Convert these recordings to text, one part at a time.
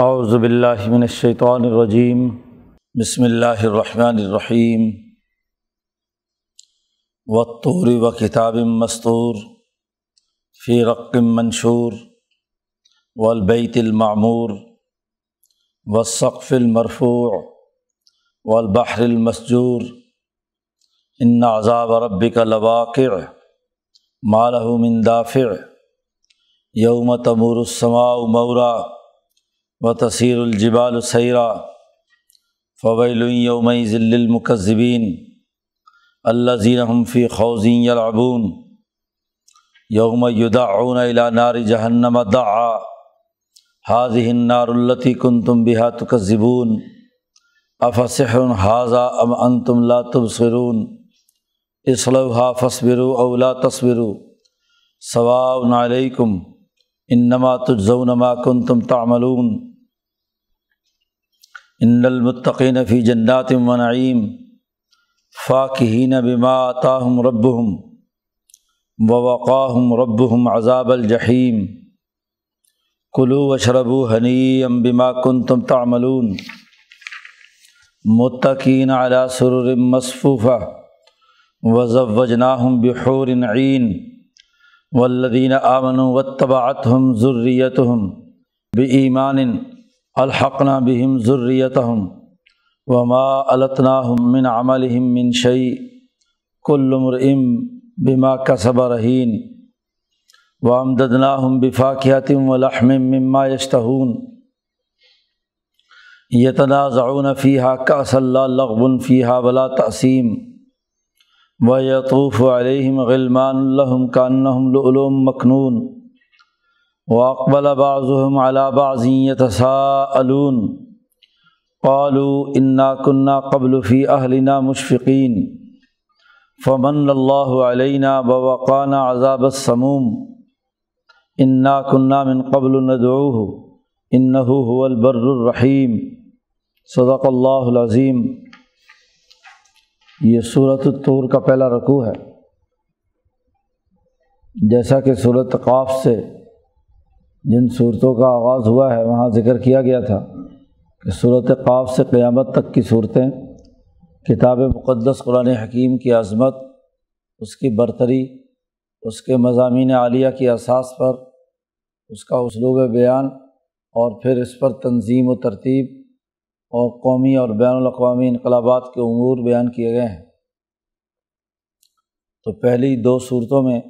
अज़बिल्लिनशैतरजीम बसमीम वतूर व किताब मस्तूर फ़ी रक़म मंशूर वलबैतमामूर वसफ़िलमरफ़ू वलबहरमसजूर इन अज़ाब रबिक लवाक़ मालहमिन दाफ़िर यौम तमूरसमा मौरा व तसीरजिबालसैरा फ़वैलयम ज़िल्मकज़बीन अल्लाज़ीनफ़ी खौज़ी अबून यौम युदाउन अला नार जहन्नम दआ हाजिहिन नारुल्लती कुन तुम बिहा तुकज़िबून अफ़सहन हाजा अम अन तुम ला तबसरून इसलहा फसबिरु अवला तस्बिरु सवाउन अलैकुम इन्नमा तुजौनमा कुन तुम तामलून इनमतकीन फ़ी जन्नात वनईम फ़ाकहीन बिमा ताहम रबहम वक़ाहम रबहम अज़ाबलजहीम कुलू वशरबू हनीम बिमा कन तुम तामलून मतकीन अला सुर मसफूफ़ा वज़वजना बहूरन वल्लिन आमन वतबात हम ज़ुर्रियत हम बीमान अलहक़ना बहम ज़ुर्रियत हम वमा अलतना मिन अमल मिन शई कुल्लमरम बिमा का सबा रहीन वामददना हम बिफाकियातिम वलहम मम्मा यशतून यतनाज़ाउन फ़ीहा का सल्ला लगबन फ़ीहा वला तसीम व यतूफ़ अलहम गिलमान लहम कानहम मकनून वाकबल बाज़ुम अलाबाज़ीतसाअलून पालू इन्ना कन्ना कबलफ़ी अहलिना मुशफ़ीन फ़मन अल्लाना बवाना अज़ाबसमूम इन्ना कन्ना मिन कबल नदूह इन्नहुअलबर्रहीम सदाक़ल्लाज़ीम ये सूरत तूर का पहला रकू है जैसा कि सूरत काफ से जिन सूरतों का आगाज़ हुआ है वहाँ ज़िक्र किया गया था कि सूरत काफ से क़्यामत तक की सूरतें किताब मुक़दस कुरान हकीम की अज़मत उसकी बरतरी उसके मजामी आलिया की असास पर उसका उसलूब बयान और फिर इस पर तंजीम व तरतीब और कौमी और बैन अवी इनकलाबात के अमूर बयान किए गए हैं तो पहली दो सूरतों में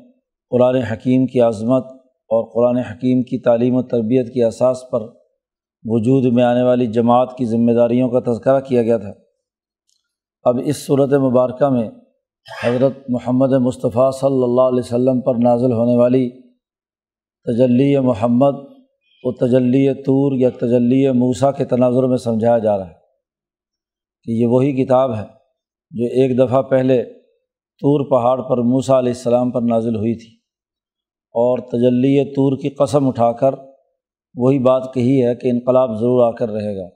कुरान हकीम की आज़मत और क़ुरान हकीम की तालीम और तरबियत की असास पर वजूद में आने वाली जमात की ज़िम्मेदारियों का तस्करा किया गया था अब इस सूरत मुबारक में हज़रत मोहम्मद मुस्तफ़ा सल्लल्लाहु अलैहि पर नाजिल होने वाली तजली महमद व तजली तूर या तजली मूसा के तनाजर में समझाया जा रहा है कि ये वही किताब है जो एक दफ़ा पहले तूर पहाड़ पर मूसा सलाम पर नाजिल हुई थी और तजल्ली तूर की कसम उठाकर वही बात कही है कि इनकलाब ज़रूर आकर रहेगा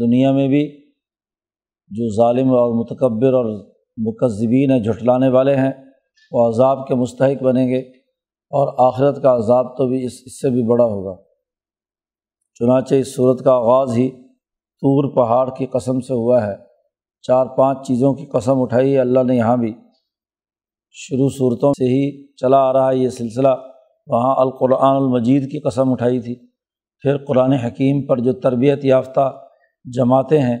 दुनिया में भी जो ालिम और मतकबर और मुकजबीन है झुटलाने वाले हैं वो अजाब के मुस्तक बनेंगे और आखिरत का अजाब तो भी इस इससे भी बड़ा होगा चुनाचे इस सूरत का आगाज़ ही तूर पहाड़ की कसम से हुआ है चार पांच चीज़ों की कसम उठाई है अल्लाह ने यहाँ भी शुरू सूरतों से ही चला आ रहा है ये सिलसिला वहाँ अलकुरानमजीद की कसम उठाई थी फिर कुरान हकीम पर जो तरबियत याफ़्त जमातें हैं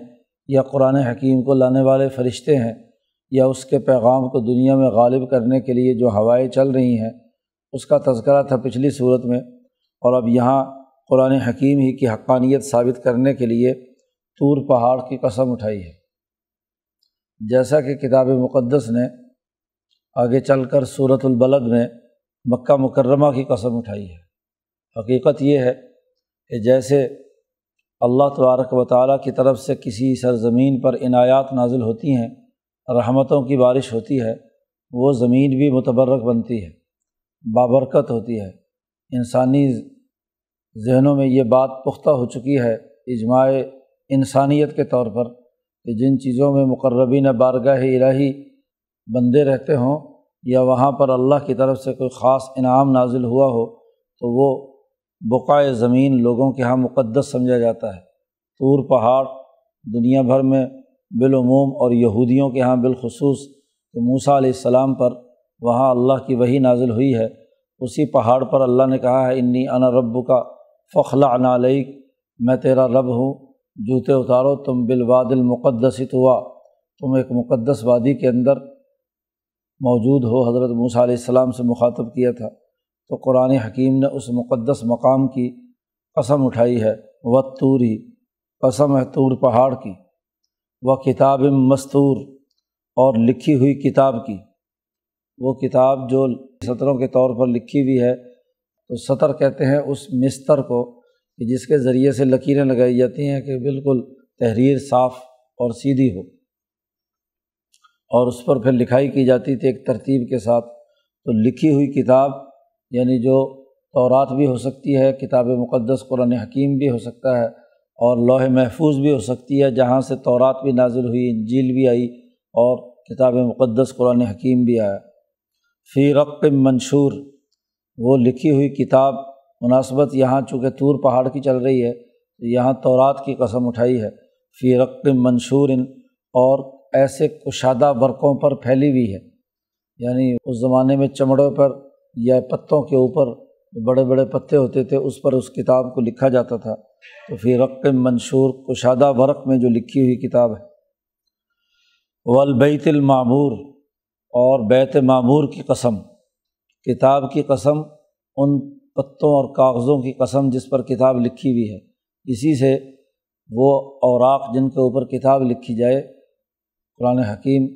या कुरान हकीम को लाने वाले फ़रिश्ते हैं या उसके पैगाम को दुनिया में गालिब करने के लिए जो हवाएं चल रही हैं उसका तस्करा था पिछली सूरत में और अब यहाँ कुरान हकीम ही की हकानियत साबित करने के लिए तूर पहाड़ की कसम उठाई है जैसा कि किताब मुक़दस ने आगे चल कर बलद में मक् मुकर्रमा की कसम उठाई है हकीकत ये है कि जैसे अल्लाह तबारक व ताली की तरफ से किसी सरजमीन पर इनायात नाजिल होती हैं रहमतों की बारिश होती है वो ज़मीन भी मुतबरक बनती है बाबरकत होती है इंसानी जहनों में ये बात पुख्ता हो चुकी है इजमाय इंसानियत के तौर पर कि जिन चीज़ों में मकरबी ने बारगाह इलाही बंदे रहते हों या वहाँ पर अल्लाह की तरफ से कोई ख़ास इनाम नाजिल हुआ हो तो वो बुक़ा ज़मीन लोगों के यहाँ मुक़दस समझा जाता है तूर पहाड़ दुनिया भर में बिलुमूम और यहूदियों के यहाँ बिलखसूस तो मूसा सलाम पर वहाँ अल्लाह की वही नाजिल हुई है उसी पहाड़ पर अल्लाह ने कहा है इन्नी अना रब का फ़खला अनालईक मैं तेरा रब हूँ जूते उतारो तुम बिलवादिल मुक़दस हुआ तुम एक मुक़दस वादी के अंदर मौजूद हो हज़रत मूसा सलाम से मुखातब किया था तो कुरान हकीम ने उस मुक़दस मकाम की कसम उठाई है व तूरी कसम है तूर पहाड़ की व किताब मस्तूर और लिखी हुई किताब की वो किताब जो सतरों के तौर पर लिखी हुई है तो सतर कहते हैं उस मिस्तर को जिसके ज़रिए से लकीरें लगाई जाती हैं कि बिल्कुल तहरीर साफ़ और सीधी हो और उस पर फिर लिखाई की जाती थी एक तरतीब के साथ तो लिखी हुई किताब यानी जो तौरात भी हो सकती है किताब मुक़दस कुरान हकीम भी हो सकता है और लोहे महफूज भी हो सकती है जहाँ से तौरात भी नाजिल हुई इंजील भी आई और किताब मुक़दस कुरान हकीम भी आया फ़ी रक़ मंशूर वो लिखी हुई किताब मुनासबत यहाँ चूँकि तूर पहाड़ की चल रही है तो यहाँ तौरात की कसम उठाई है फ़ी रक़ मंशूर और ऐसे कुशादा वर्कों पर फैली हुई है यानी उस ज़माने में चमड़ों पर या पत्तों के ऊपर बड़े बड़े पत्ते होते थे उस पर उस किताब को लिखा जाता था तो फिर रक़ मंशूर कुशादा वर्क में जो लिखी हुई किताब है मामूर और बैत मामूर की कसम किताब की कसम उन पत्तों और कागज़ों की कसम जिस पर किताब लिखी हुई है इसी से वो औराक जिनके ऊपर किताब लिखी जाए कुरान हकीम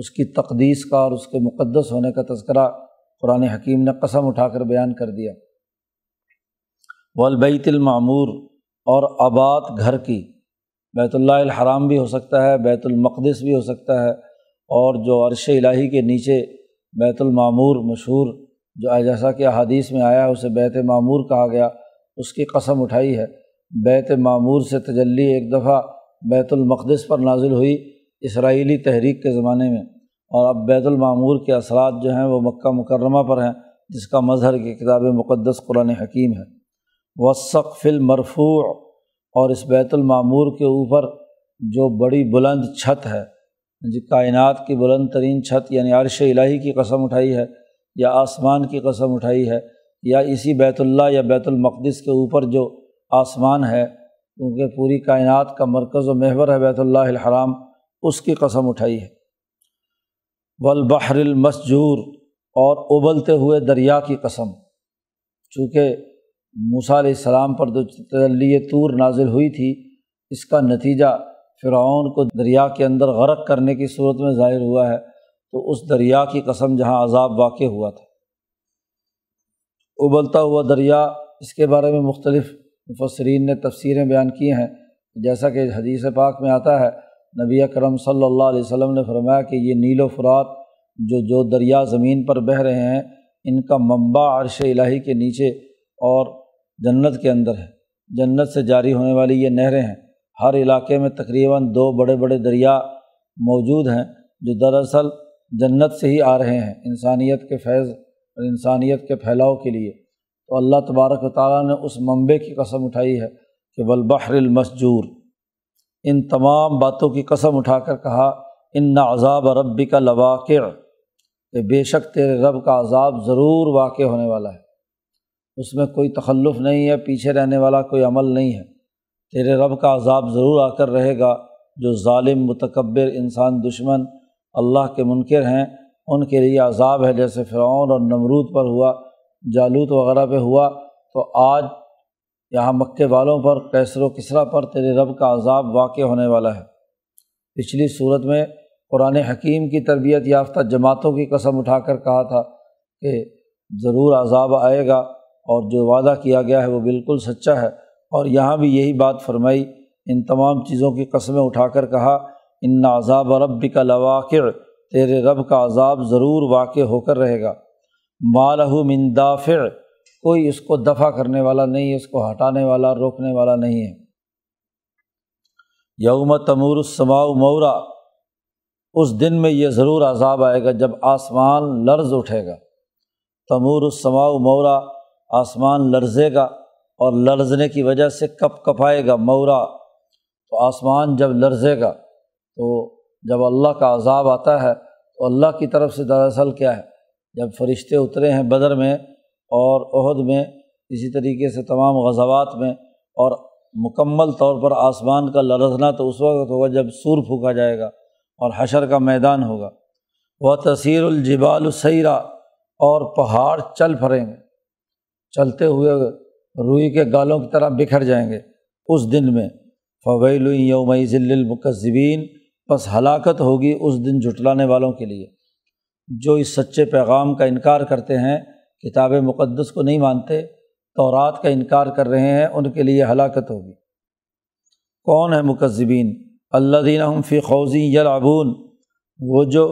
उसकी तकदीस का और उसके मुक़दस होने का तस्करा कुरान हकीम ने कसम उठाकर बयान कर दिया वलबैतमामूर और आबाद घर की बैतुल्लाह हराम भी हो सकता है बैतुलमक़दस भी हो सकता है और जो अरश इलाही के नीचे बैतुलमामूर मशहूर जो जैसा कि अहादीस में आया उसे बैत मामूर कहा गया उसकी कसम उठाई है बैत मामूर से तजल्ली एक दफ़ा बैतुलमक़दस पर नाजिल हुई इसराइली तहरीक के ज़माने में और अब बैतुलमामूर के असरा जो हैं वो मक् मुकरमा पर हैं जिसका मजहर की किताब मुक़दस कुरान हकीम है वसक़फ़िल मरफू और इस बैतुलमामूर के ऊपर जो बड़ी बुलंद छत है जी कायन की बुलंद तरीन छत यानी आरश इलाही की कसम उठाई है या आसमान की कसम उठाई है या इसी बैतुल्ला या बैतुलमक़दस के ऊपर जो आसमान है क्योंकि पूरी कायनात का मरकज़ व महवर है बैतुल्लाहराम उसकी कसम उठाई है वलबहरिल मसजूर और उबलते हुए दरिया की कसम चूँकि मूसा सलाम पर जो तली तूर नाजिल हुई थी इसका नतीजा फ़िरौन को दरिया के अंदर गरक करने की सूरत में ज़ाहिर हुआ है तो उस दरिया की कसम जहाँ अजाब वाक़ हुआ था उबलता हुआ दरिया इसके बारे में मुख्तलिफ़ मुफसरीन ने तफसीरें बयान की हैं जैसा कि हदीस पाक में आता है नबी अकरम सल्ला वसम ने फरमाया कि ये नीलो फ़रात जो जो दरिया ज़मीन पर बह रहे हैं इनका मंबा अरश इलाही के नीचे और जन्नत के अंदर है जन्नत से जारी होने वाली ये नहरें हैं हर इलाके में तकरीबन दो बड़े बड़े दरिया मौजूद हैं जो दरअसल जन्नत से ही आ रहे हैं इंसानियत के फैज़ और इंसानियत के फैलाव के लिए तो अल्लाह तबारक तारा ने उस मंबे की कसम उठाई है कि वलबहरमसजूर इन तमाम बातों की कसम उठाकर कहा इन अजाब रबी का लवाक़ कि बेशक तेरे रब का अजाब ज़रूर वाक़ होने वाला है उसमें कोई तखल्लुफ़ नहीं है पीछे रहने वाला कोई अमल नहीं है तेरे रब का अजाब ज़रूर आकर रहेगा जो ालिम मतकबर इंसान दुश्मन अल्लाह के मुनकर हैं उनके लिए अजाब है जैसे फ़िरौन और नमरूद पर हुआ जालूत वगैरह पर हुआ तो आज यहाँ मक्के वालों पर कैसर किसरा पर तेरे रब का अजाब वाक़ होने वाला है पिछली सूरत में कुरान हकीम की तरबियत याफ्ता जमातों की कसम उठाकर कहा था कि ज़रूर अजाब आएगा और जो वादा किया गया है वो बिल्कुल सच्चा है और यहाँ भी यही बात फरमाई इन तमाम चीज़ों की कसमें उठाकर कहा इन अजाब रब का लवाक़ तेरे रब का अजाब ज़रूर वाक़ होकर रहेगा मालहू मंदाफ़िर कोई इसको दफा करने वाला नहीं है इसको हटाने वाला रोकने वाला नहीं है यौम तमूर समाउ मौरा उस दिन में ये ज़रूर आज़ाब आएगा जब आसमान लर्ज उठेगा तमूर समाउ मौरा आसमान लर्जेगा और लर्जने की वजह से कप कपाएगा मौरा तो आसमान जब लर्जेगा तो जब अल्लाह का अजाब आता है तो अल्लाह की तरफ से दरअसल क्या है जब फरिश्ते उतरे हैं बदर में और अहद में इसी तरीके से तमाम गजावत में और मुकम्मल तौर पर आसमान का लरजना तो उस वक्त होगा जब सूर फूका जाएगा और हशर का मैदान होगा वह तसीरजबालसैरा और पहाड़ चल फरेंगे चलते हुए रुई के गालों की तरह बिखर जाएंगे उस दिन में फ़वैल योम ज़िल्लमकज़बीन बस हलाकत होगी उस दिन जुटलाने वालों के लिए जो इस सच्चे पैगाम का इनकार करते हैं किताब मुक़दस को नहीं मानते तो रात का इनकार कर रहे हैं उनके लिए हलाकत होगी कौन है मुकजबिन अल्लादीन हम फ़ी खौजी यलाबून वो जो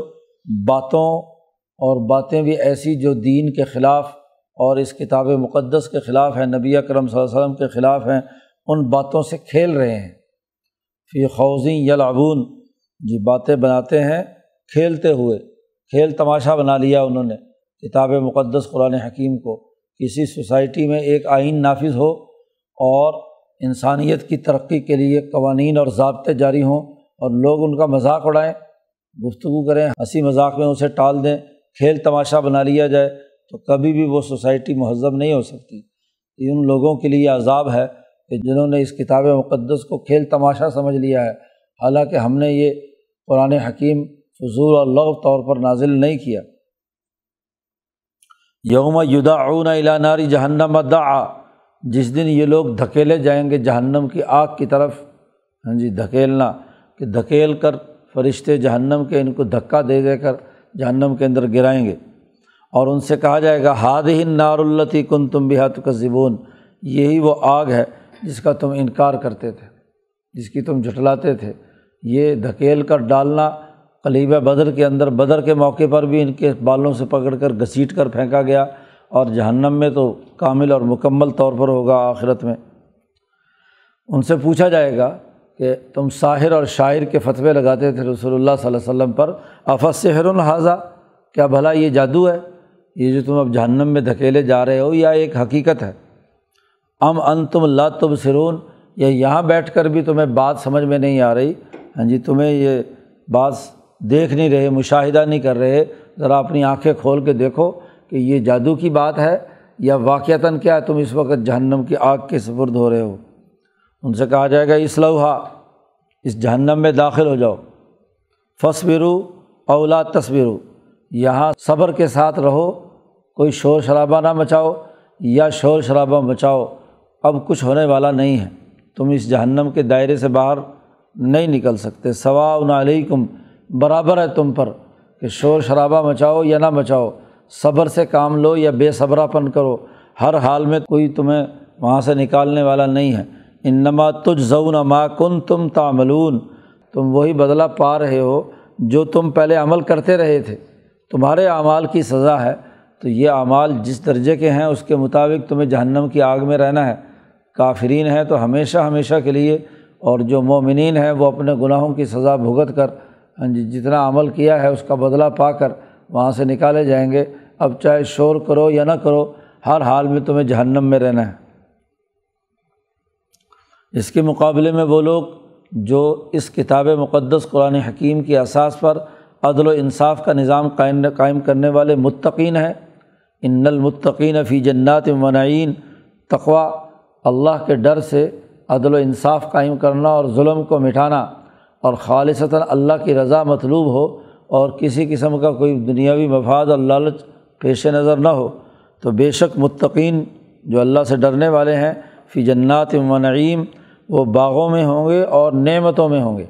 बातों और बातें भी ऐसी जो दीन के ख़िलाफ़ और इस किताब मुक़दस के ख़िलाफ़ हैं नबी अकरम वसम के ख़िलाफ़ हैं उन बातों से खेल रहे हैं फ़ी खौजी यलाबून जी बातें बनाते हैं खेलते हुए खेल तमाशा बना लिया उन्होंने किताब मुक़दस कुरान हकीम को किसी सोसाइटी में एक आइन नाफिज हो और इंसानियत की तरक्की के लिए कवानीन और जबते जारी हों और लोग उनका मजाक उड़ाएँ गुफ्तु करें हंसी मजाक में उसे टाल दें खेल तमाशा बना लिया जाए तो कभी भी वो सोसाइटी महजब नहीं हो सकती ये उन लोगों के लिए अजाब है कि जिन्होंने इस किताब मुक़दस को खेल तमाशा समझ लिया है हालाँकि हमने ये कुरान हकीम फजूल और लग तौर पर नाजिल नहीं किया यौम युदाउन इला नारी जहन्नम दा जिस दिन ये लोग धकेले जाएंगे जहन्नम की आग की तरफ हाँ जी धकेलना कि धकेल कर फरिश्ते जहन्नम के इनको धक्का दे देकर जहन्नम के अंदर गिराएंगे और उनसे कहा जाएगा हाद ही नारुल्लती कन तुम बिहात कजिबून यही वो आग है जिसका तुम इनकार करते थे जिसकी तुम झुटलाते थे ये धकेल कर डालना अलीबा बदर के अंदर बदर के मौके पर भी इनके बालों से पकड़ कर घसीट कर फेंका गया और जहन्नम में तो कामिल और मुकम्मल तौर पर होगा आखिरत में उनसे पूछा जाएगा कि तुम साहिर और शायर के फतवे लगाते थे रसोल्ला वसम पर से हर हाजा क्या भला ये जादू है ये जो तुम अब जहन्नम में धकेले जा रहे हो या एक हकीकत है अम अन तुम ला तुम सिरून या यहाँ बैठ कर भी तुम्हें बात समझ में नहीं आ रही हाँ जी तुम्हें ये बात देख नहीं रहे मुशाहिदा नहीं कर रहे ज़रा अपनी आँखें खोल के देखो कि ये जादू की बात है या वाक़ता क्या है तुम इस वक्त जहन्नम की आग के सपुर्द हो रहे हो उनसे कहा जाएगा इस लौहा इस जहन्नम में दाखिल हो जाओ फसबिरू औला तस्बिरू यहाँ सब्र के साथ रहो कोई शोर शराबा ना मचाओ या शोर शराबा मचाओ अब कुछ होने वाला नहीं है तुम इस जहन्नम के दायरे से बाहर नहीं निकल सकते सवाकुम बराबर है तुम पर कि शोर शराबा मचाओ या ना मचाओ सब्र से काम लो या बेसब्रापन करो हर हाल में कोई तुम्हें वहाँ से निकालने वाला नहीं है इन नमा तुझ जऊ नमा कन तुम तामलून तुम वही बदला पा रहे हो जो तुम पहले अमल करते रहे थे तुम्हारे अमाल की सज़ा है तो ये अमाल जिस दर्जे के हैं उसके मुताबिक तुम्हें जहन्नम की आग में रहना है काफरीन है तो हमेशा हमेशा के लिए और जो मोमिन हैं वो अपने गुनाहों की सज़ा भुगत कर हाँ जी जितना अमल किया है उसका बदला पा कर वहाँ से निकाले जाएंगे अब चाहे शोर करो या ना करो हर हाल में तुम्हें जहन्नम में रहना है इसके मुकाबले में वो लोग जो इस किताब मुक़दस कुरान हकीम के असास पर अदल इंसाफ का निज़ाम कायम कायम करने वाले मुतकीन हैं इन्नलमतकीन फ़ी जन्नात मनाइन तकवा अल्लाह के डर से अदल इंसाफ कायम करना और जुल्म को मिटाना और ख़ालता अल्लाह की रज़ा मतलूब हो और किसी किस्म का कोई दुनियावी मफाद और लालच पेश नज़र ना हो तो बेशक मुतकीन जो अल्लाह से डरने वाले हैं फ़ी जन्नात मनईम वो बाग़ों में होंगे और नेमतों में होंगे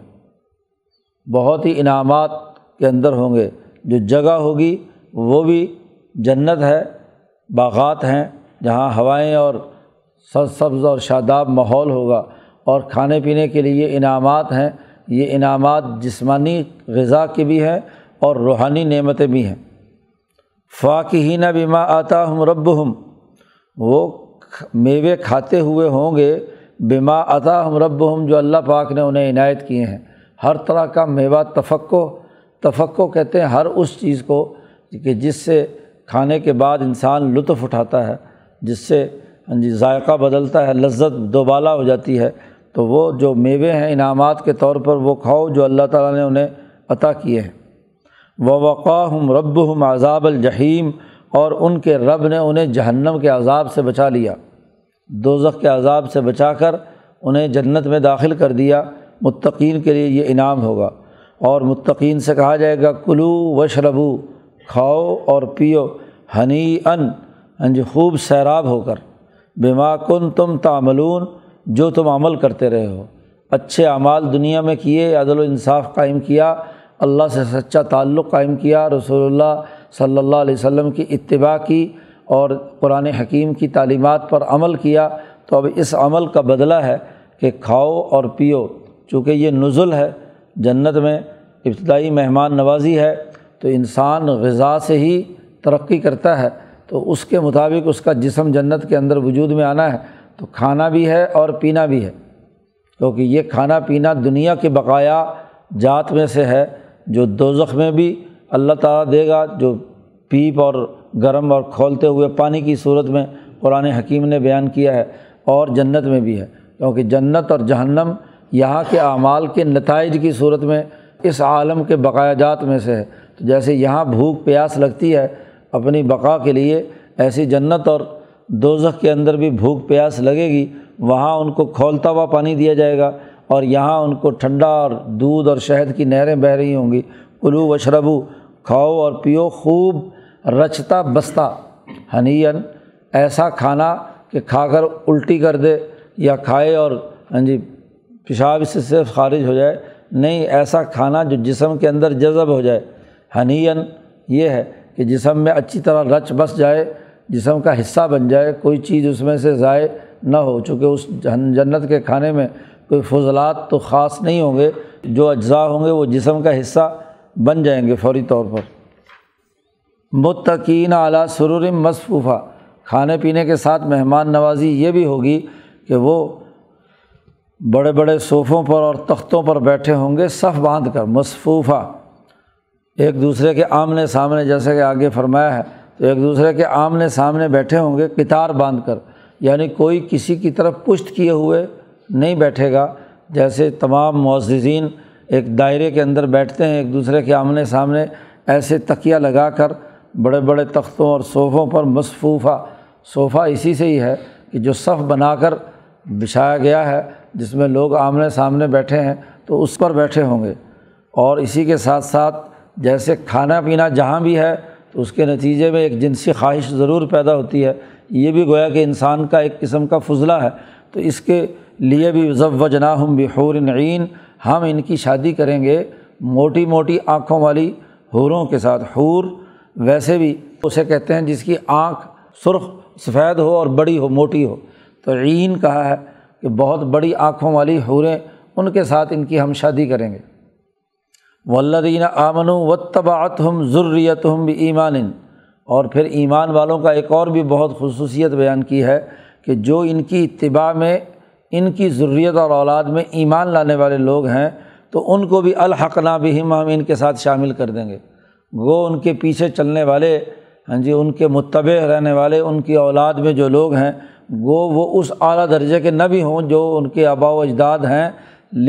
बहुत ही इनामात के अंदर होंगे जो जगह होगी वो भी जन्नत है बाग़ात हैं जहाँ हवाएँ और सरसब्ज़ और शादाब माहौल होगा और खाने पीने के लिए इनामात हैं ये इनामात जिसमानी गज़ा के भी हैं और रूहानी नमतें भी हैं ही फ़ाकहीना बिमा आता हम रब हम वो मेवे खाते हुए होंगे बिमा आता हम रब हम जो अल्लाह पाक ने उन्हें इनायत किए हैं हर तरह का मेवा तफक्को तफक् कहते हैं हर उस चीज़ को कि जिससे खाने के बाद इंसान लुत्फ़ उठाता है जिससे हाँ जी जायका बदलता है लज्जत दोबाला हो जाती है तो वो जो मेवे हैं इनामात के तौर पर वो खाओ जो अल्लाह ताला ने उन्हें अता किए हैं व वक़ा हम रब हम जहीम और उनके रब ने उन्हें जहन्नम के अज़ाब से बचा लिया दोजख के अज़ाब से बचा कर उन्हें जन्नत में दाखिल कर दिया मुतकीन के लिए ये इनाम होगा और मुतकीन से कहा जाएगा कुलू वशरबू खाओ और पियो हनी अन हाँ खूब सैराब होकर बेमा कन तुम तामलून जो तुम अमल करते रहे हो अच्छे अमाल दुनिया में किए अदल इंसाफ कायम किया अल्लाह से सच्चा ताल्लुक़ कायम किया रसोल्ला सल्ला वसम की इतबा की और कुरान हकीम की तालीमत पर अमल किया तो अब इस अमल का बदला है कि खाओ और पियो चूँकि ये नज़ुल है जन्नत में इब्तदाई मेहमान नवाजी है तो इंसान ग़ा से ही तरक्की करता है तो उसके मुताबिक उसका जिसम जन्नत के अंदर वजूद में आना है तो खाना भी है और पीना भी है क्योंकि ये खाना पीना दुनिया के बकाया जात में से है जो दोजख में भी अल्लाह ताला देगा जो पीप और गर्म और खोलते हुए पानी की सूरत में कुरान हकीम ने बयान किया है और जन्नत में भी है क्योंकि जन्नत और जहन्नम यहाँ के अमाल के नतज की सूरत में इस आलम के बकाया जात में से है तो जैसे यहाँ भूख प्यास लगती है अपनी बका के लिए ऐसी जन्नत और दोजख के अंदर भी भूख प्यास लगेगी वहाँ उनको खोलता हुआ पानी दिया जाएगा और यहाँ उनको ठंडा और दूध और शहद की नहरें बह रही होंगी कुलू वशरबू खाओ और पियो खूब रचता बस्ता हनीन ऐसा खाना कि खाकर उल्टी कर दे या खाए और हाँ जी पेशाब से सिर्फ खारिज हो जाए नहीं ऐसा खाना जो जिसम के अंदर जज़ब हो जाए हनीन ये है कि जिसम में अच्छी तरह रच बस जाए जिसम का हिस्सा बन जाए कोई चीज़ उसमें से ज़ाय ना हो चूँकि उस जन्नत के खाने में कोई फजलात तो ख़ास नहीं होंगे जो अज्जा होंगे वो जिसम का हिस्सा बन जाएंगे फौरी तौर पर मुतकीन आला सुरूर मसफूफ़ा खाने पीने के साथ मेहमान नवाजी ये भी होगी कि वो बड़े बड़े सोफ़ों पर और तख्तों पर बैठे होंगे सफ़ बांध कर मसफूफ़ा एक दूसरे के आमने सामने जैसे कि आगे फरमाया है तो एक दूसरे के आमने सामने बैठे होंगे कितार बांध कर यानी कोई किसी की तरफ पुष्ट किए हुए नहीं बैठेगा जैसे तमाम मुआजीन एक दायरे के अंदर बैठते हैं एक दूसरे के आमने सामने ऐसे तकिया लगा कर बड़े बड़े तख्तों और सोफ़ों पर मसफूफ़ा सोफ़ा इसी से ही है कि जो सफ़ बना कर बिछाया गया है जिसमें लोग आमने सामने बैठे हैं तो उस पर बैठे होंगे और इसी के साथ साथ जैसे खाना पीना जहाँ भी है उसके नतीजे में एक जिनसी ख्वाहिश ज़रूर पैदा होती है ये भी गोया कि इंसान का एक किस्म का फजला है तो इसके लिए भी जना हम बहूर नईन हम इनकी शादी करेंगे मोटी मोटी आँखों वाली हूरों के साथ हूर वैसे भी उसे कहते हैं जिसकी आँख सुरख सफ़ेद हो और बड़ी हो मोटी हो तो ईन कहा है कि बहुत बड़ी आँखों वाली हूरें उनके साथ इनकी हम शादी करेंगे वल्लदीन आमनु तबात हम ज़ुर्रियत हम भी ईमान और फिर ईमान वालों का एक और भी बहुत खसूसियत बयान की है कि जो इनकी इतबा में इनकी ज़रूरीत और औलाद में ईमान लाने वाले लोग हैं तो उनको भी अलहकना भी हम हम इनके साथ शामिल कर देंगे वो उनके पीछे चलने वाले हाँ जी उनके मुतब रहने वाले उनकी औलाद में जो लोग हैं वो वो उस अली दर्जे के न भी हों जो उनके आबा अजदाद हैं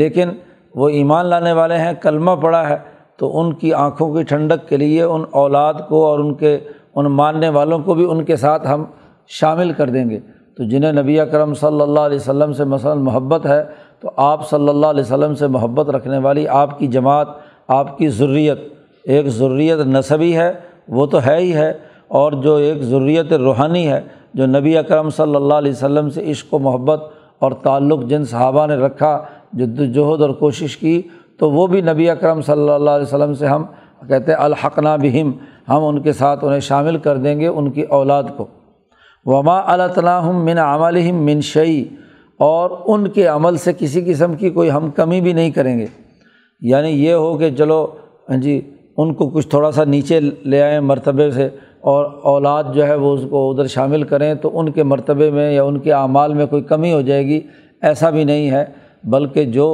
लेकिन वो ईमान लाने वाले हैं कलमा पड़ा है तो उनकी आँखों की ठंडक के लिए उन औलाद को और उनके उन मानने वालों को भी उनके साथ हम शामिल कर देंगे तो जिन्हें नबी करम सल्ला अलैहि से मसलन मोहब्बत है तो आप सल्लल्लाहु अलैहि से मोहब्बत रखने वाली आपकी जमात आपकी ज़रूरीत एक ज़रूरीत नसबी है वो तो है ही है और जो एक ज़रूरीत रूहानी है जो नबी अकरम सल्ला अलैहि से इश्क मोहब्बत और ताल्लुक़ जिन सहाबा ने रखा जद्दोजहद और कोशिश की तो वो भी नबी अकरम सल्लल्लाहु अलैहि वसल्लम से हम कहते हैं अलहकना बिहिम हम उनके साथ उन्हें शामिल कर देंगे उनकी औलाद को वमा अलतनाहम मिन अमलहम मिन शई और उनके अमल से किसी किस्म की कोई हम कमी भी नहीं करेंगे यानी ये हो कि चलो हाँ जी उनको कुछ थोड़ा सा नीचे ले आएँ मरतबे से और औलाद जो है वो उसको उधर शामिल करें तो उनके मरतबे में या उनके अमाल में कोई कमी हो जाएगी ऐसा भी नहीं है बल्कि जो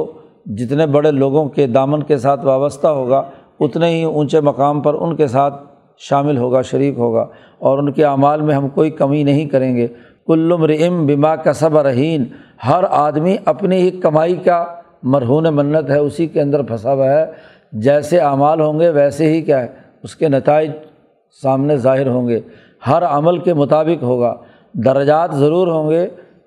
जितने बड़े लोगों के दामन के साथ वाबस्ता होगा उतने ही ऊंचे मकाम पर उनके साथ शामिल होगा शरीक होगा और उनके अमाल में हम कोई कमी नहीं करेंगे कुल्लमरम बिमा का सब रहीन हर आदमी अपनी ही कमाई का मरहून मन्नत है उसी के अंदर फंसा हुआ है जैसे अमाल होंगे वैसे ही क्या है उसके नतज सामने ज़ाहिर होंगे हर अमल के मुताबिक होगा दर्जात ज़रूर होंगे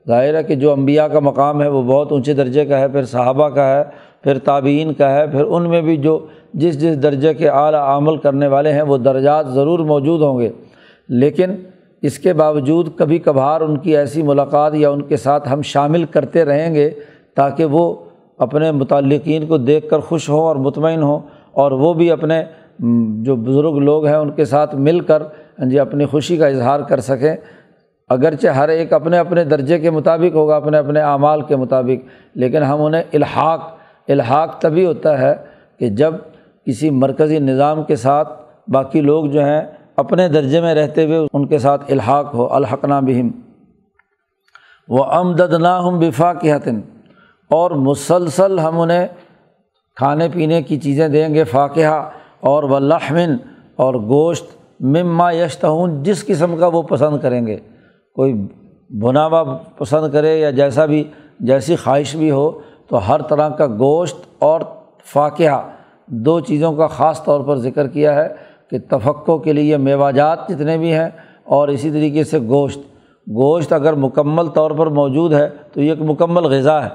ज़ाहिर है कि जो अम्बिया का मकाम है वो बहुत ऊँचे दर्जे का है फिर साहबा का है फिर ताबीन का है फिर उनमें भी जो जिस जिस दर्जे के आला आमल करने वाले हैं वो दर्जात ज़रूर मौजूद होंगे लेकिन इसके बावजूद कभी कभार उनकी ऐसी मुलाकात या उनके साथ हम शामिल करते रहेंगे ताकि वो अपने मुतलकिन को देख कर खुश हों और मुतमिन हों और वो भी अपने जो बुज़ुर्ग लोग हैं उनके साथ मिल कर हाँ जी अपनी खुशी का इजहार कर सकें अगरचे हर एक अपने अपने दर्जे के मुताबिक होगा अपने अपने अमाल के मुताबिक लेकिन हम उन्हें इल्हाक इल्हाक तभी होता है कि जब किसी मरकज़ी निज़ाम के साथ बाकी लोग जो हैं अपने दर्जे में रहते हुए उनके साथ इल्हाक हो अलहकना बिहिम व अमदद ना हम बिफा की हतिन और मुसलसल हम उन्हें खाने पीने की चीज़ें देंगे फ़ाकहा और वल्लहमिन और गोश्त मम्मा हूँ जिस किस्म का वो पसंद करेंगे कोई भुनावा पसंद करे या जैसा भी जैसी ख्वाहिश भी हो तो हर तरह का गोश्त और फाकिया दो चीज़ों का ख़ास तौर पर जिक्र किया है कि तफक् के लिए मेवाजात जितने भी हैं और इसी तरीके से गोश्त गोश्त अगर मुकम्मल तौर पर मौजूद है तो ये एक मुकम्मल गज़ा है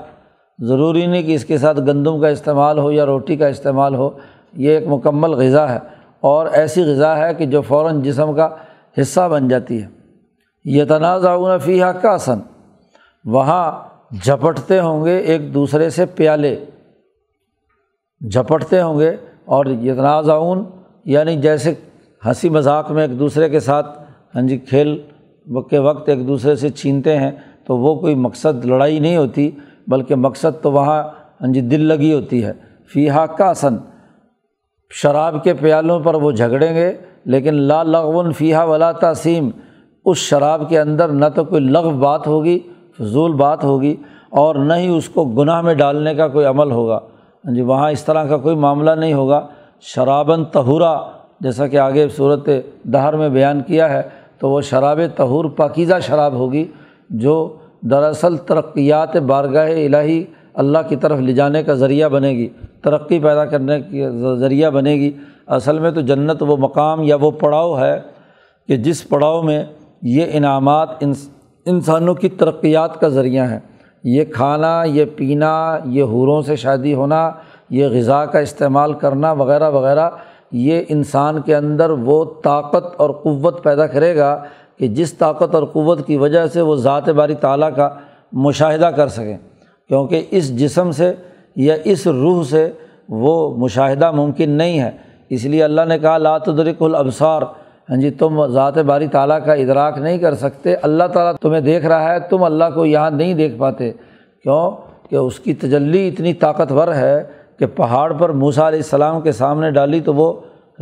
ज़रूरी नहीं कि इसके साथ गंदम का इस्तेमाल हो या रोटी का इस्तेमाल हो ये एक मुकम्मल गज़ा है और ऐसी गज़ा है कि जो फ़ौर जिसम का हिस्सा बन जाती है यतनाजाउन फ़ीहा आसन वहाँ झपटते होंगे एक दूसरे से प्याले झपटते होंगे और यतनाजाउन यानी जैसे हंसी मजाक में एक दूसरे के साथ हाँ जी खेल के वक्त एक दूसरे से छीनते हैं तो वो कोई मकसद लड़ाई नहीं होती बल्कि मकसद तो वहाँ हाँ जी दिल लगी होती है फ़ीहा का आसन शराब के प्यालों पर वो झगड़ेंगे लेकिन ला लगवन फ़ीहा वला तासीम उस शराब के अंदर न तो कोई लग बात होगी फजूल बात होगी और न ही उसको गुनाह में डालने का कोई अमल होगा हाँ जी वहाँ इस तरह का कोई मामला नहीं होगा शराबन तहूरा जैसा कि आगे सूरत दहर में बयान किया है तो वो शराब तहूर पाकिज़ा शराब होगी जो दरअसल तरक्यात बारगाह इलाही अल्लाह की तरफ ले जाने का ज़रिया बनेगी तरक्की पैदा करने की ज़रिया बनेगी असल में तो जन्नत वो मकाम या वो पड़ाव है कि जिस पड़ाव में ये इनामात इंसानों की तरक्यात का ज़रिया हैं ये खाना ये पीना ये हूरों से शादी होना ये गज़ा का इस्तेमाल करना वगैरह वगैरह ये इंसान के अंदर वो ताकत और क़वत पैदा करेगा कि जिस ताकत और क़वत की वजह से वो ज़ात बारी ताला का मुशाह कर सकें क्योंकि इस जिसम से या इस रूह से वो मुशाह मुमकिन नहीं है इसलिए अल्लाह ने कहा लातदरिकबसार हाँ जी तुम ज़ात बारी ताला का इदराक नहीं कर सकते अल्लाह ताला तुम्हें देख रहा है तुम अल्लाह को यहाँ नहीं देख पाते क्यों कि उसकी तजल्ली इतनी ताकतवर है कि पहाड़ पर मूसा सलाम के सामने डाली तो वो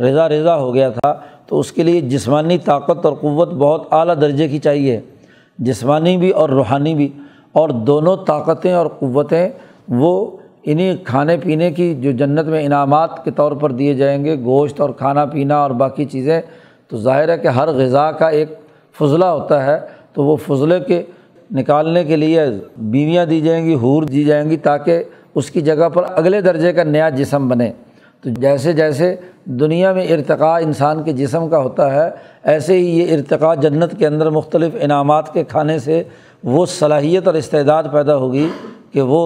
रज़ा रज़ा हो गया था तो उसके लिए जिस्मानी ताकत और क़वत बहुत अली दर्जे की चाहिए जिस्मानी भी और रूहानी भी और दोनों ताकतें और क़वतें वो इन्हीं खाने पीने की जो जन्नत में इनामात के तौर पर दिए जाएंगे गोश्त और खाना पीना और बाकी चीज़ें तो ज़ाहिर है कि हर गज़ा का एक फजला होता है तो वो फजले के निकालने के लिए बीवियाँ दी जाएंगी हूर दी जाएंगी ताकि उसकी जगह पर अगले दर्जे का नया जिसम बने तो जैसे जैसे दुनिया में इरतका इंसान के जिसम का होता है ऐसे ही ये इरतका जन्नत के अंदर मुख्तलिफ़ इनाम के खाने से वो सलाहियत और इस्तेदाद पैदा होगी कि वो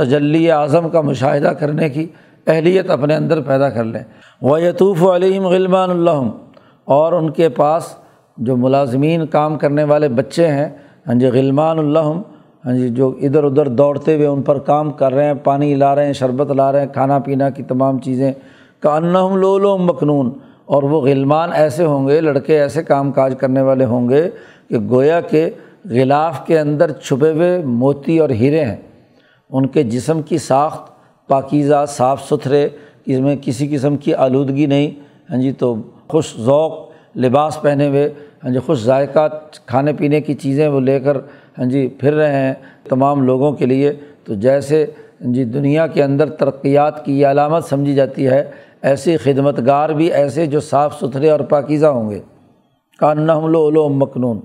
तजली आज़म का मुशाह करने की अहलियत अपने अंदर पैदा कर लें वयतूफ़ अलम गिलमान और उनके पास जो मुलाजमीन काम करने वाले बच्चे हैं हाँ जी गिलमानल्लम हाँ जी जो इधर उधर दौड़ते हुए उन पर काम कर रहे हैं पानी ला रहे हैं शरबत ला रहे हैं खाना पीना की तमाम चीज़ें का अन्नहम लो लो मकनून और वो गिलमान ऐसे होंगे लड़के ऐसे काम काज करने वाले होंगे कि गोया के गिलाफ के अंदर छुपे हुए मोती और हीरे हैं उनके जिसम की साख्त पाकिज़ा साफ़ सुथरे इसमें किसी किस्म की आलूदगी नहीं हाँ जी तो खुश ज़ौक़ लिबास पहने हुए हाँ जी खुश जायका खाने पीने की चीज़ें वो लेकर हाँ जी फिर रहे हैं तमाम लोगों के लिए तो जैसे हाँ जी दुनिया के अंदर तरक्यात की अलामत समझी जाती है ऐसे गार भी ऐसे जो साफ़ सुथरे और पाकिज़ा होंगे कानहमलो मकनून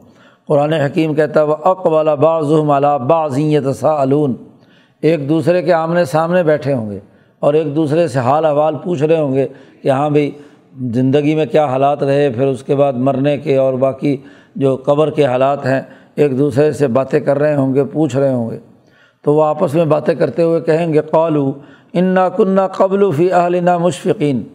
कुरान हकीम कहता है वह अक वाला बाज़ुम अला बाज़ीत सालून एक दूसरे के आमने सामने बैठे होंगे और एक दूसरे से हाल हवाल पूछ रहे होंगे कि हाँ भाई ज़िंदगी में क्या हालात रहे फिर उसके बाद मरने के और बाकी जो कबर के हालात हैं एक दूसरे से बातें कर रहे होंगे पूछ रहे होंगे तो वह आपस में बातें करते हुए कहेंगे कौलू इन्ना कन्ना कबल फ़ी अहलिना मुशफ़ीन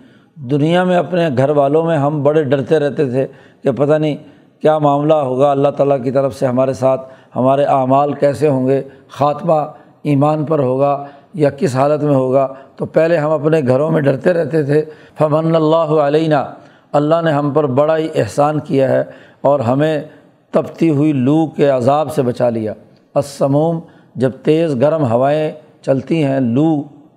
दुनिया में अपने घर वालों में हम बड़े डरते रहते थे कि पता नहीं क्या मामला होगा अल्लाह ताला की तरफ से हमारे साथ हमारे अमाल कैसे होंगे ख़ात्मा ईमान पर होगा या किस हालत में होगा तो पहले हम अपने घरों में डरते रहते थे फमन अलैना अल्लाह ने हम पर बड़ा ही एहसान किया है और हमें तपती हुई लू के अजाब से बचा लिया असमूम जब तेज़ गर्म हवाएं चलती हैं लू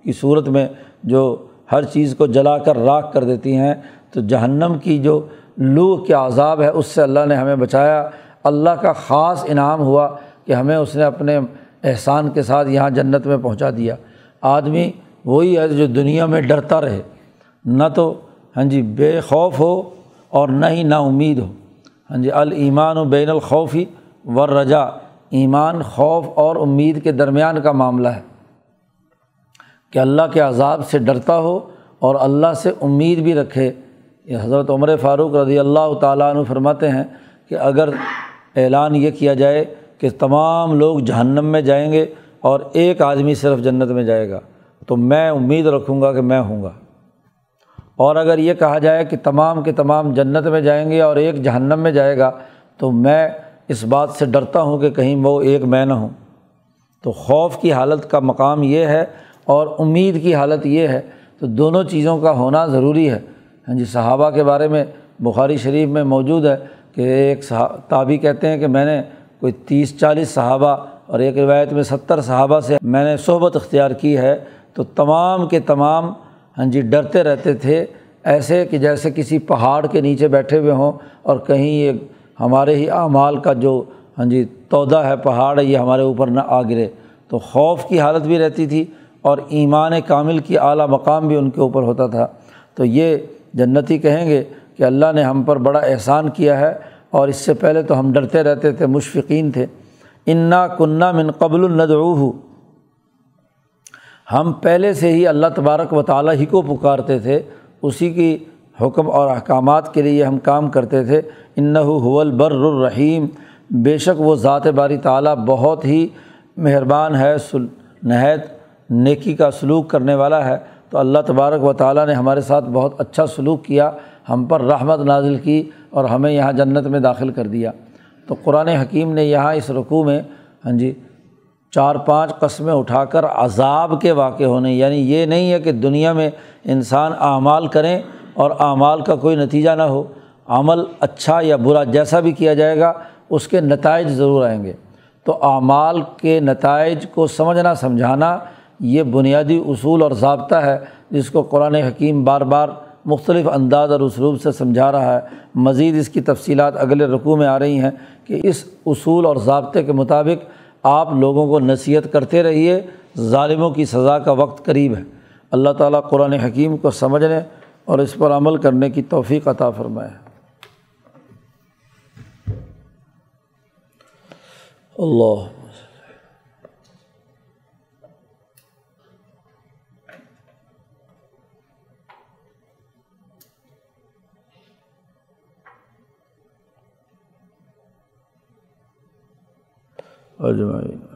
की सूरत में जो हर चीज़ को जला कर राख कर देती हैं तो जहन्नम की जो लू के अजाब है उससे अल्लाह ने हमें बचाया अल्लाह का ख़ास इनाम हुआ कि हमें उसने अपने एहसान के साथ यहाँ जन्नत में पहुँचा दिया आदमी वही है जो दुनिया में डरता रहे न तो हाँ जी बेखौफ हो और न ही ना उम्मीद हो हाँ जी अल ईमान बैन अलखौफ़ी वर रजा ईमान खौफ और उम्मीद के दरमियान का मामला है कि अल्लाह के अजाब से डरता हो और अल्लाह से उम्मीद भी रखे ये हज़रत उमर फ़ारूक रज़ी अल्लाह ताली फरमाते हैं कि अगर ऐलान ये किया जाए कि तमाम लोग जहन्नम में जाएंगे और एक आदमी सिर्फ जन्नत में जाएगा तो मैं उम्मीद रखूँगा कि मैं हूँगा और अगर ये कहा जाए कि तमाम के तमाम जन्नत में जाएंगे और एक जहन्नम में जाएगा तो मैं इस बात से डरता हूँ कि कहीं वो एक मैं ना हूँ तो खौफ की हालत का मकाम ये है और उम्मीद की हालत ये है तो दोनों चीज़ों का होना ज़रूरी है हाँ जी सहाबा के बारे में बुखारी शरीफ में मौजूद है कि एक ताबी कहते हैं कि मैंने कोई तीस चालीस सहाबा और एक रिवायत में सत्तर सहाबा से मैंने सोहबत अख्तियार की है तो तमाम के तमाम हाँ जी डरते रहते थे ऐसे कि जैसे किसी पहाड़ के नीचे बैठे हुए हों और कहीं ये हमारे ही अमाल का जो हाँ जी तोदा है पहाड़ है ये हमारे ऊपर ना आ गिरे तो खौफ की हालत भी रहती थी और ईमान कामिल की आला मकाम भी उनके ऊपर होता था तो ये जन्नती कहेंगे कि अल्लाह ने हम पर बड़ा एहसान किया है और इससे पहले तो हम डरते रहते थे मुशफ़िकीन थे इन्ना कन्ना मिन कबल नदरू हम पहले से ही अल्लाह तबारक व ताली ही को पुकारते थे उसी की हुक्म और अहकाम के लिए हम काम करते थे इन्ना हुवल बर्रहीम बेशक वो ज़ात बारी ताली बहुत ही मेहरबान है सुल नहत नेकी का सलूक करने वाला है तो अल्लाह तबारक व ताली ने हमारे साथ बहुत अच्छा सलूक किया हम पर रहमत नाजिल की और हमें यहाँ जन्नत में दाखिल कर दिया तो कुरान हकीम ने यहाँ इस रुकू में हाँ जी चार पाँच कस्में उठाकर अजाब के वाक़ होने यानी ये नहीं है कि दुनिया में इंसान आमाल करें और आमाल का कोई नतीजा ना हो अमल अच्छा या बुरा जैसा भी किया जाएगा उसके नतज ज़रूर आएंगे तो आमाल के नतज को समझना समझाना ये बुनियादी असूल और जबता है जिसको कुरान हकीम बार बार मुख्तलिफ़ अंदाज और उसलूब से समझा रहा है मज़ीद इसकी तफसीत अगले रुकू में आ रही हैं कि इस असूल और जबते के मुताबिक आप लोगों को नसीहत करते रहिए ालिमों की सज़ा का वक्त करीब है अल्लाह ताला कुरान हकीम को समझने और इस पर अमल करने की तोफ़ी अता फ़रमाए अल्लाह अजमाइन